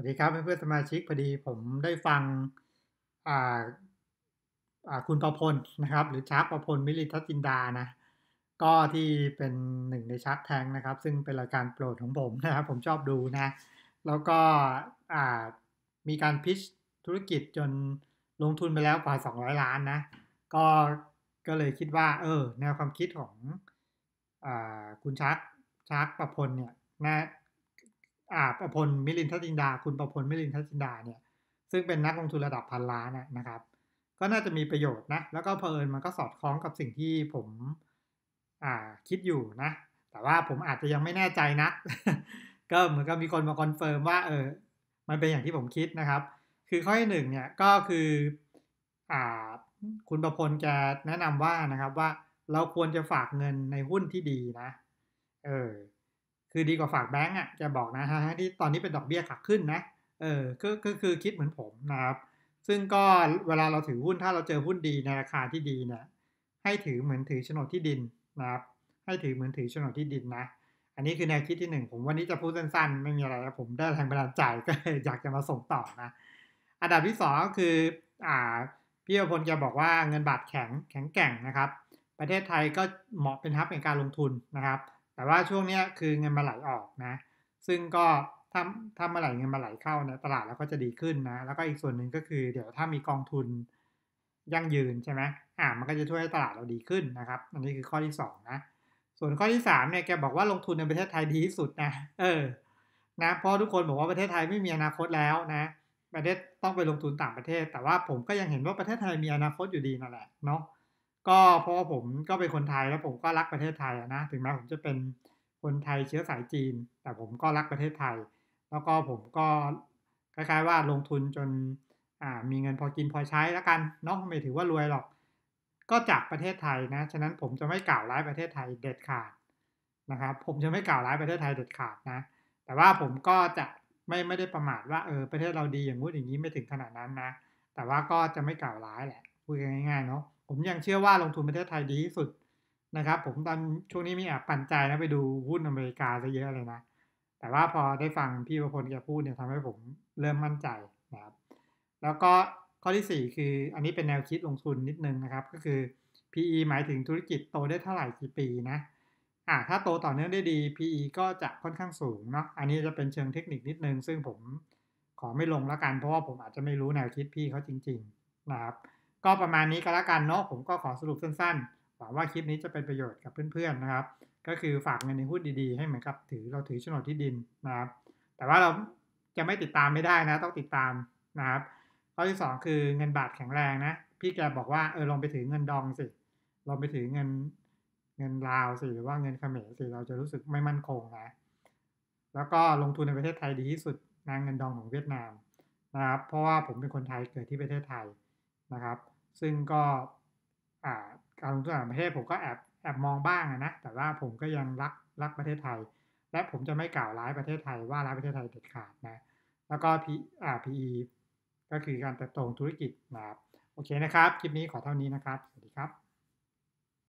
วัสดีครับเพื่อนสมาชิกพอดีผมได้ฟังคุณประพลนะครับหรือชาร์ปประพล มิลิทัจินดานะก็ที่เป็นหนึ่งในชาร์แทงนะครับ ซึ่งเป็นรายการโปรดของผมนะครับ ผมชอบดูนะ แล้วก็มีการพิชธุรกิจจนลงทุนไปแล้วกว่า 200 ล้านนะ ก็ก็เลยคิดว่า เออแนวความคิดของอคุณชักชักประพลเนี่ยน่าอ่าประพลมิลินทจินดา คุณประพลมิลินทจินดา เนี่ย ซึ่งเป็นนักลงทุนระดับพันล้านนะครับ ก็น่าจะมีประโยชน์นะ แล้วก็เพลินมันก็สอดคล้องกับสิ่งที่ผม อ่า คิดอยู่นะ แต่ว่าผมอาจจะยังไม่แน่ใจนะก็เหมือนกับมีคนมาคอนเฟิร์มว่า เออ มันเป็นอย่างที่ผมคิดนะครับ คือข้อที่หนึ่งเนี่ย ก็คือ อ่า คุณประพลแกแนะนำว่านะครับว่า เราควรจะฝากเงินในหุ้นที่ดีนะ เออคือดีกว่าฝากแบงก์อ่ะจะบอกนะฮะที่ตอนนี้เป็นดอกเบี้ยขาขึ้นนะเออก็คือคิดเหมือนผมนะครับ ซึ่งก็เวลาเราถือหุ้นถ้าเราเจอหุ้นดีในราคาที่ดีเนี่ยให้ถือเหมือนถือโฉนดที่ดินนะครับ ให้ถือเหมือนถือโฉนดที่ดินนะอันนี้คือแนวคิดที่หนึ่งผมวันนี้จะพูดสั้น ๆ ไม่มีอะไรผมได้แรงบันดาลใจก็อยากจะมาส่งต่อนะอันดับที่สองก็คืออ่าพี่อภพลจะบอกว่าเงินบาทแข็งแข็งแกร่งนะครับ ประเทศไทยก็เหมาะเป็นทับในการลงทุนนะครับแต่ว่าช่วงนี้คือเงินมาไหลออกนะ ซึ่งก็ถ้าถ้ามาไหลเงินมาไหลเข้าเนี่ยตลาดเราก็จะดีขึ้นนะแล้วก็อีกส่วนหนึ่งก็คือ เดี๋ยวถ้ามีกองทุนยั่งยืนใช่ไหมอ่ามันก็จะช่วยให้ตลาดเราดีขึ้นนะครับอันนี้คือข้อที่2นะส่วนข้อที่3เนี่ยแกบอกว่าลงทุนในประเทศไทยดีที่สุดนะเออนะเพราะทุกคนบอกว่าประเทศไทยไม่มีอนาคตแล้วนะประเทศต้องไปลงทุนต่างประเทศ แต่ว่าผมก็ยังเห็นว่าประเทศไทยมีอนาคตอยู่ดีนั่นแหละเนาะก็เพราะว่าผมก็เป็นคนไทยแล้วผมก็รักประเทศไทยนะถึงแม้ผมจะเป็นคนไทยเชื้อสายจีน แต่ผมก็รักประเทศไทย แล้วก็ผมก็คล้ายๆว่าลงทุนจนมีเงินพอกินพอใช้แล้วกันเนาะไม่ถือว่ารวยหรอกก็จากประเทศไทยนะฉะนั้นผมจะไม่กล่าวร้ายประเทศไทยเด็ดขาดนะครับผมจะไม่กล่าวร้ายประเทศไทยเด็ดขาดนะแต่ว่าผมก็จะไม่ไม่ได้ประมาทว่าเออประเทศเราดีอย่างงู้นอย่างนี้ไม่ถึงขนาดนั้นนะแต่ว่าก็จะไม่กล่าวร้ายแหละพูดง่ายๆเนาะผมยังเชื่อว่าลงทุนประเทศไทยดีที่สุดนะครับ ผมตอนช่วงนี้มีแอบปั่นใจนะไปดูหุ้นอเมริกาซะเยอะเลยนะ แต่ว่าพอได้ฟังพี่ประพลแกพูดเนี่ยทำให้ผมเริ่มมั่นใจนะครับ แล้วก็ข้อที่ 4 คืออันนี้เป็นแนวคิดลงทุนนิดนึงนะครับ ก็คือ PE หมายถึงธุรกิจโตได้เท่าไหร่กี่ปีนะอ่าถ้าโตต่อเนื่องได้ดี PE ก็จะค่อนข้างสูงเนาะ อันนี้จะเป็นเชิงเทคนิคนิดนึง ซึ่งผมขอไม่ลงแล้วกันเพราะว่าผมอาจจะไม่รู้แนวคิดพี่เขาจริง ๆ นะครับ็ประมาณนี้ก็แล้วกันเนาะผมก็ขอสรุปสั้นๆหวังว่าคลิปนี้จะเป็นประโยชน์กับเพื่อนๆนะครับ ก็คือฝากเงินในหุ้นดีๆให้เหมือนกับ ถือเราถือโฉนดที่ดินนะครับ แต่ว่าเราจะไม่ติดตามไม่ได้นะ ต้องติดตามนะครับ ข้อที่ 2 คือเงินบาทแข็งแรงนะ พี่แกบอกว่าเออลองไปถือเงินดองสิลองไปถือเงินเงินลาวสิหรือว่าเงินเขมรสิเราจะรู้สึกไม่มั่นคงนะแล้วก็ลงทุนในประเทศไทยดีที่สุดนะเงินดองของเวียดนามนะครับ เพราะว่าผมเป็นคนไทยเกิดที่ประเทศไทยนะครับซึ่งก็การลงทุนต่างประเทศผมก็แอบแอบมองบ้างนะ แต่ว่าผมก็ยังรักรักประเทศไทย และผมจะไม่กล่าวร้ายประเทศไทยว่าร้ายประเทศไทยเด็ดขาดนะแล้วก็พีอก็คือการเติบโตงธุรกิจนะครับโอเคนะครับคลิปนี้ขอเท่านี้นะครับ สวัสดีครับ